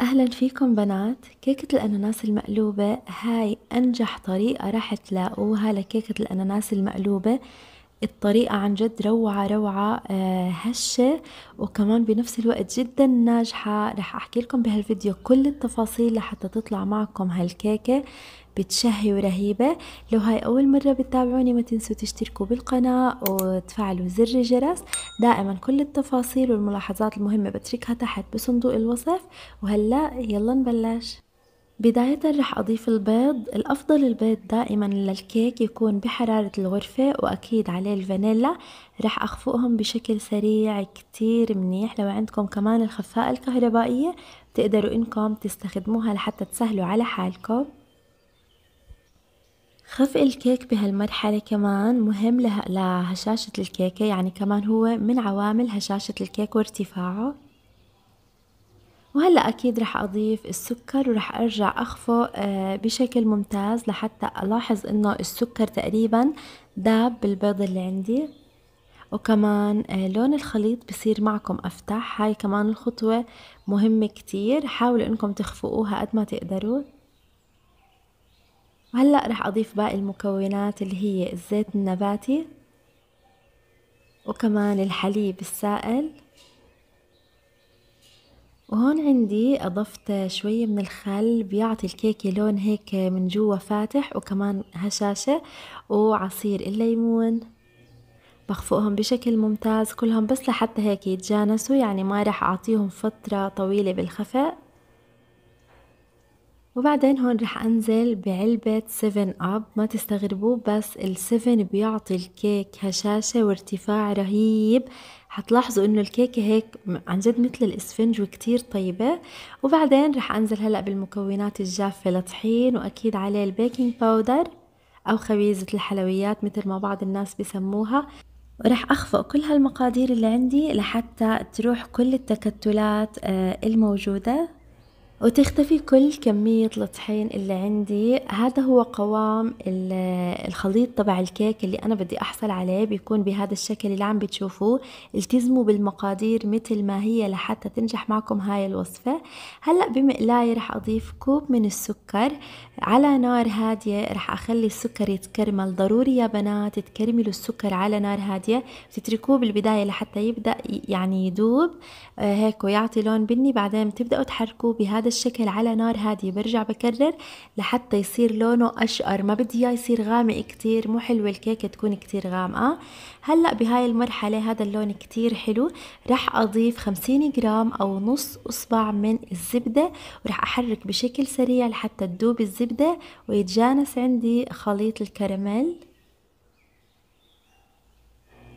أهلا فيكم بنات كيكة الأناناس المقلوبة هاي أنجح طريقة راح تلاقوها لكيكة الأناناس المقلوبة الطريقة عن جد روعة روعة آه، هشة وكمان بنفس الوقت جدا ناجحة رح أحكي لكم بهالفيديو كل التفاصيل لحتى تطلع معكم هالكيكة بتشهي ورهيبة لو هاي أول مرة بتتابعوني ما تنسوا تشتركوا بالقناة وتفعلوا زر الجرس دائما كل التفاصيل والملاحظات المهمة بتركها تحت بصندوق الوصف وهلأ يلا نبلش بداية رح أضيف البيض الأفضل البيض دائما للكيك يكون بحرارة الغرفة وأكيد عليه الفانيلا رح أخفقهم بشكل سريع كتير منيح لو عندكم كمان الخفاءة الكهربائية بتقدروا إنكم تستخدموها لحتى تسهلوا على حالكم خفق الكيك بهالمرحلة كمان مهم لهشاشة الكيكة يعني كمان هو من عوامل هشاشة الكيك وارتفاعه وهلأ أكيد رح أضيف السكر ورح أرجع أخفق آه، بشكل ممتاز لحتى ألاحظ إنه السكر تقريبا داب بالبيض اللي عندي وكمان آه، لون الخليط بصير معكم أفتح هاي كمان الخطوة مهمة كتير حاولوا إنكم تخفقوها قد ما تقدروا وهلأ رح أضيف باقي المكونات اللي هي الزيت النباتي وكمان الحليب السائل وهون عندي أضفت شوية من الخل بيعطي الكيكة لون هيك من جوا فاتح وكمان هشاشة وعصير الليمون بخفقهم بشكل ممتاز كلهم بس لحتى هيك يتجانسوا يعني ما رح أعطيهم فترة طويلة بالخفق وبعدين هون رح انزل بعلبة 7 اب ما تستغربوا بس ال7 بيعطي الكيك هشاشة وارتفاع رهيب حتلاحظوا انه الكيكة هيك عن جد مثل الاسفنج وكتير طيبة وبعدين رح انزل هلأ بالمكونات الجافة لطحين واكيد عليه البيكنج باودر او خبيزة الحلويات مثل ما بعض الناس بسموها ورح أخفق كل هالمقادير اللي عندي لحتى تروح كل التكتلات آه، الموجودة وتختفي كل كمية الطحين اللي عندي هذا هو قوام الخليط تبع الكيك اللي أنا بدي أحصل عليه بيكون بهذا الشكل اللي عم بتشوفوه التزموا بالمقادير مثل ما هي لحتى تنجح معكم هاي الوصفة هلأ بمقلاية رح أضيف كوب من السكر على نار هادية رح أخلي السكر يتكرمل ضروري يا بنات تكرملوا السكر على نار هادية تتركوه بالبداية لحتى يبدأ يعني يدوب آه، هيك ويعطي لون بني بعدين بتبدأوا تحركوه بهذا الشكل على نار هادية برجع بكرر لحتى يصير لونه أشقر ما بدي إياه يصير غامق كتير مو حلوة الكيكة تكون كتير غامقة هلأ بهاي المرحلة هذا اللون كتير حلو رح أضيف 50 جرام أو نص أصبع من الزبدة ورح أحرك بشكل سريع لحتى تدوب الزبدة ويتجانس عندي خليط الكراميل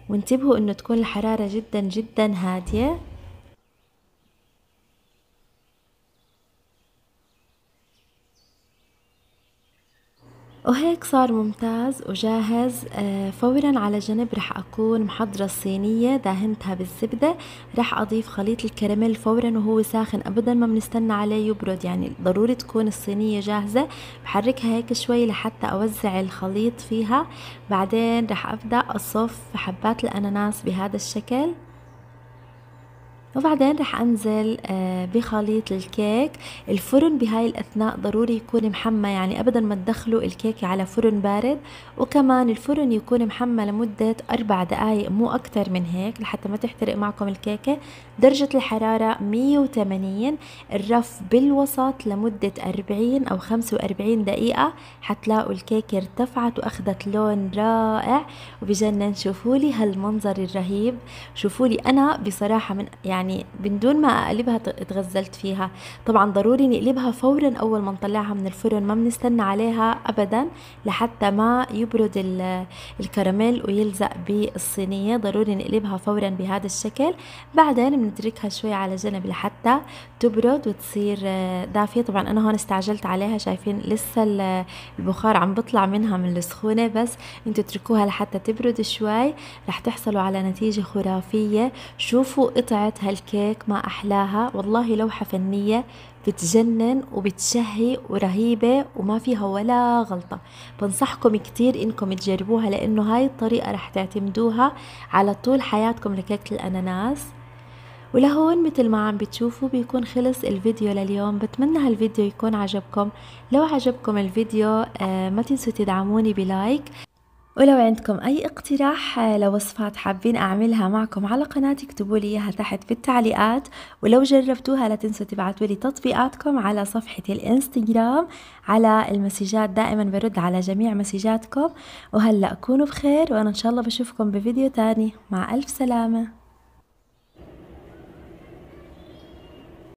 وانتبهوا انه تكون الحرارة جدا جدا هادية وهيك صار ممتاز وجاهز آه، فورا على جنب رح أكون محضرة الصينية داهنتها بالزبدة رح أضيف خليط الكراميل فورا وهو ساخن أبدا ما بنستنى عليه يبرد يعني ضروري تكون الصينية جاهزة بحركها هيك شوي لحتى أوزع الخليط فيها بعدين رح أبدأ أصف حبات الأناناس بهذا الشكل وبعدين رح انزل آه، بخليط الكيك الفرن بهاي الاثناء ضروري يكون محمى يعني ابدا ما تدخلوا الكيك على فرن بارد وكمان الفرن يكون محمى لمدة اربع دقايق مو اكتر من هيك لحتى ما تحترق معكم الكيكة درجة الحرارة 180 الرف بالوسط لمدة 40 او 45 دقيقة حتلاقوا الكيكة ارتفعت واخذت لون رائع وبجنن شوفوا لي هالمنظر الرهيب شوفوا لي انا بصراحة من يعني يعني بدون ما اقلبها اتغزلت فيها طبعا ضروري نقلبها فورا اول ما نطلعها من الفرن ما بنستنى عليها ابدا لحتى ما يبرد الكراميل ويلزق بالصينية ضروري نقلبها فورا بهذا الشكل بعدين بنتركها شوي على جنب لحتى تبرد وتصير آه، دافية طبعا انا هون استعجلت عليها شايفين لسه البخار عم بطلع منها من السخونة بس انتوا اتركوها لحتى تبرد شوي رح تحصلوا على نتيجة خرافية شوفوا قطعة هالكيك ما أحلاها والله لوحة فنية بتجنن وبتشهي ورهيبة وما فيها ولا غلطة بنصحكم كتير إنكم تجربوها لأنه هاي الطريقة رح تعتمدوها على طول حياتكم لكيكة الأناناس ولهون مثل ما عم بتشوفوا بيكون خلص الفيديو لليوم بتمنى هالفيديو يكون عجبكم لو عجبكم الفيديو آه، ما تنسوا تدعموني بلايك ولو عندكم أي اقتراح لوصفات حابين أعملها معكم على قناتي اكتبوا لي إياها تحت في التعليقات ولو جربتوها لا تنسوا تبعتوا لي تطبيقاتكم على صفحتي الانستغرام على المسجات دائما برد على جميع مسجاتكم وهلأ كونوا بخير وأنا إن شاء الله بشوفكم بفيديو تاني مع ألف سلامة